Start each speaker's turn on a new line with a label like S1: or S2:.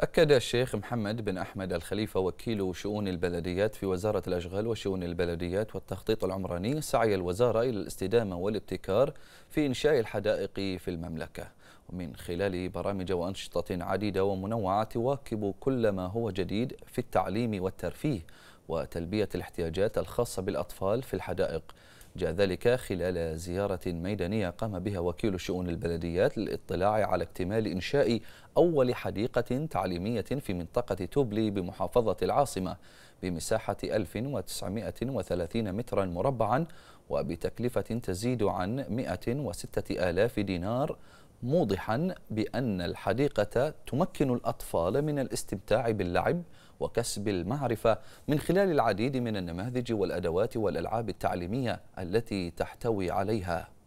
S1: أكد الشيخ محمد بن أحمد الخليفة وكيل شؤون البلديات في وزارة الأشغال وشؤون البلديات والتخطيط العمراني سعي الوزارة إلى الاستدامة والابتكار في إنشاء الحدائق في المملكة ومن خلال برامج وأنشطة عديدة ومنوعة تواكب كل ما هو جديد في التعليم والترفيه وتلبية الاحتياجات الخاصة بالأطفال في الحدائق جاء ذلك خلال زيارة ميدانية قام بها وكيل شؤون البلديات للاطلاع على اكتمال إنشاء أول حديقة تعليمية في منطقة توبلي بمحافظة العاصمة بمساحة 1930 مترا مربعا وبتكلفة تزيد عن 106 آلاف دينار موضحا بأن الحديقة تمكن الأطفال من الاستمتاع باللعب وكسب المعرفة من خلال العديد من النماذج والأدوات والألعاب التعليمية التي تحتوي عليها